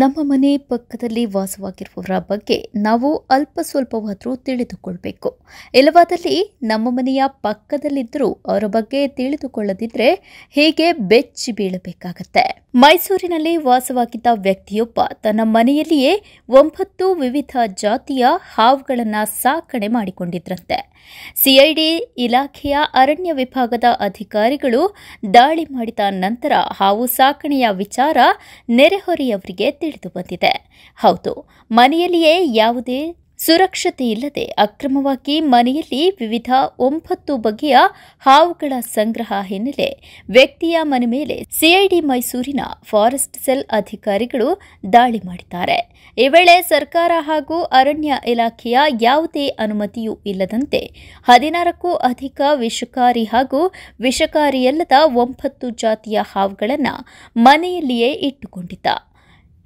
ನಮ್ಮ ಮನೆ ಪಕ್ಕದಲ್ಲಿ ವಾಸವಾಗಿರುವವರ ಬಗ್ಗೆ ನಾವು ಅಲ್ಪ ಸ್ವಲ್ಪವಾದರೂ ತಿಳಿದುಕೊಳ್ಬೇಕು ಇಲ್ಲವಾದಲ್ಲಿ ನಮ್ಮ ಮನೆಯ ಪಕ್ಕದಲ್ಲಿದ್ದರೂ ಅವರ ಬಗ್ಗೆ ತಿಳಿದುಕೊಳ್ಳದಿದ್ದರೆ ಹೇಗೆ ಬೆಚ್ಚಿ ಬೀಳಬೇಕಾಗತ್ತೆ ಮೈಸೂರಿನಲ್ಲಿ ವಾಸವಾಗಿದ್ದ ವ್ಯಕ್ತಿಯೊಬ್ಬ ತನ್ನ ಮನೆಯಲ್ಲಿಯೇ ಒಂಬತ್ತು ವಿವಿಧ ಜಾತಿಯ ಹಾವುಗಳನ್ನು ಸಾಕಣೆ ಮಾಡಿಕೊಂಡಿದ್ರಂತೆ ಸಿಐಡಿ ಇಲಾಖೆಯ ಅರಣ್ಯ ವಿಭಾಗದ ಅಧಿಕಾರಿಗಳು ದಾಳಿ ಮಾಡಿದ ನಂತರ ಹಾವು ಸಾಕಣೆಯ ವಿಚಾರ ನೆರೆಹೊರೆಯವರಿಗೆ ತಿಳಿದು ಬಂದಿದೆ ಹೌದು ಮನೆಯಲ್ಲಿಯೇ ಯಾವುದೇ ಸುರಕ್ಷತೆ ಇಲ್ಲದೆ ಅಕ್ರಮವಾಗಿ ಮನೆಯಲ್ಲಿ ವಿವಿಧ ಒಂಬತ್ತು ಬಗೆಯ ಹಾವುಗಳ ಸಂಗ್ರಹ ಹಿನ್ನೆಲೆ ವ್ಯಕ್ತಿಯ ಮನೆ ಮೇಲೆ ಸಿಐಡಿ ಮೈಸೂರಿನ ಫಾರೆಸ್ಟ್ ಸೆಲ್ ಅಧಿಕಾರಿಗಳು ದಾಳಿ ಮಾಡಿದ್ದಾರೆ ಈ ವೇಳೆ ಸರ್ಕಾರ ಹಾಗೂ ಅರಣ್ಯ ಇಲಾಖೆಯ ಯಾವುದೇ ಅನುಮತಿಯೂ ಇಲ್ಲದಂತೆ ಹದಿನಾರಕ್ಕೂ ಅಧಿಕ ವಿಷಕಾರಿ ಹಾಗೂ ವಿಷಕಾರಿಯಲ್ಲದ ಒಂಬತ್ತು ಜಾತಿಯ ಹಾವುಗಳನ್ನು ಮನೆಯಲ್ಲಿಯೇ ಇಟ್ಟುಕೊಂಡಿದ್ದ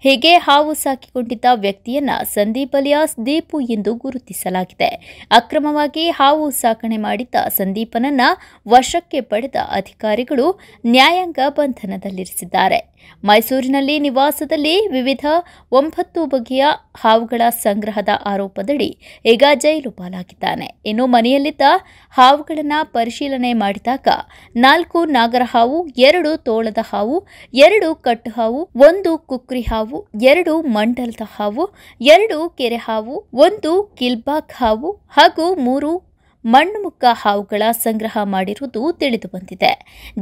ಹೀಗೆ ಹಾವು ಸಾಕಿಕೊಂಡಿದ್ದ ವ್ಯಕ್ತಿಯನ್ನ ಸಂದೀಪ್ ಅಲಿಯಾಸ್ ದೀಪು ಎಂದು ಗುರುತಿಸಲಾಗಿದೆ ಅಕ್ರಮವಾಗಿ ಹಾವು ಸಾಕಣೆ ಮಾಡಿದ್ದ ಸಂದೀಪನನ್ನ ವಶಕ್ಕೆ ಪಡೆದ ಅಧಿಕಾರಿಗಳು ನ್ಯಾಯಾಂಗ ಬಂಧನದಲ್ಲಿರಿಸಿದ್ದಾರೆ ಮೈಸೂರಿನಲ್ಲಿ ನಿವಾಸದಲ್ಲಿ ವಿವಿಧ ಒಂಬತ್ತು ಬಗೆಯ ಹಾವುಗಳ ಸಂಗ್ರಹದ ಆರೋಪದಡಿ ಈಗ ಜೈಲು ಪಾಲಾಗಿದ್ದಾನೆ ಇನ್ನು ಮನೆಯಲ್ಲಿದ್ದ ಹಾವುಗಳನ್ನು ಪರಿಶೀಲನೆ ಮಾಡಿದಾಗ ನಾಲ್ಕು ನಾಗರ ಹಾವು ಎರಡು ತೋಳದ ಹಾವು ಎರಡು ಕಟ್ಟು ಹಾವು ಒಂದು ಕುಕ್ರಿ ಹಾವು ಎರಡು ಮಂಡಲದ ಹಾವು ಎರಡು ಕೆರೆ ಹಾವು ಒಂದು ಕಿಲ್ಬಾಕ್ ಹಾವು ಹಾಗೂ ಮೂರು ಮಣ್ಣುಮುಕ್ಕ ಹಾವುಗಳ ಸಂಗ್ರಹ ಮಾಡಿರುವುದು ತಿಳಿದುಬಂದಿದೆ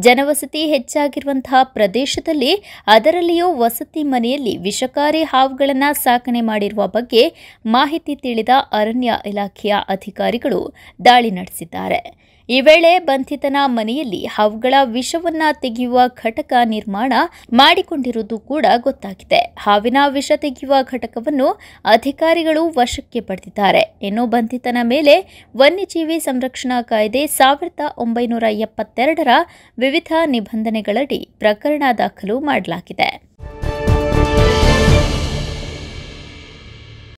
ಜನವಸತಿ ಹೆಚ್ಚಾಗಿರುವಂತಹ ಪ್ರದೇಶದಲ್ಲಿ ಅದರಲ್ಲಿಯೂ ವಸತಿ ಮನೆಯಲ್ಲಿ ವಿಷಕಾರಿ ಹಾವುಗಳನ್ನು ಸಾಕಣೆ ಮಾಡಿರುವ ಬಗ್ಗೆ ಮಾಹಿತಿ ತಿಳಿದ ಅರಣ್ಯ ಇಲಾಖೆಯ ಅಧಿಕಾರಿಗಳು ದಾಳಿ ನಡೆಸಿದ್ದಾರೆ ಈ ವೇಳೆ ಬಂಧಿತನ ಮನೆಯಲ್ಲಿ ಹಾವುಗಳ ವಿಷವನ್ನ ತೆಗೆಯುವ ಘಟಕ ನಿರ್ಮಾಣ ಮಾಡಿಕೊಂಡಿರುವುದು ಕೂಡ ಗೊತ್ತಾಗಿದೆ ಹಾವಿನ ವಿಷ ತೆಗೆಯುವ ಘಟಕವನ್ನು ಅಧಿಕಾರಿಗಳು ವಶಕ್ಕೆ ಪಡೆದಿದ್ದಾರೆ ಇನ್ನು ಬಂಧಿತನ ಮೇಲೆ ವನ್ಯಜೀವಿ ಸಂರಕ್ಷಣಾ ಕಾಯ್ದೆ ಸಾವಿರದ ಒಂಬೈನೂರ ಎಪ್ಪತ್ತೆರಡರ ವಿವಿಧ ನಿಬಂಧನೆಗಳಡಿ ಪ್ರಕರಣ ದಾಖಲು ಮಾಡಲಾಗಿದೆ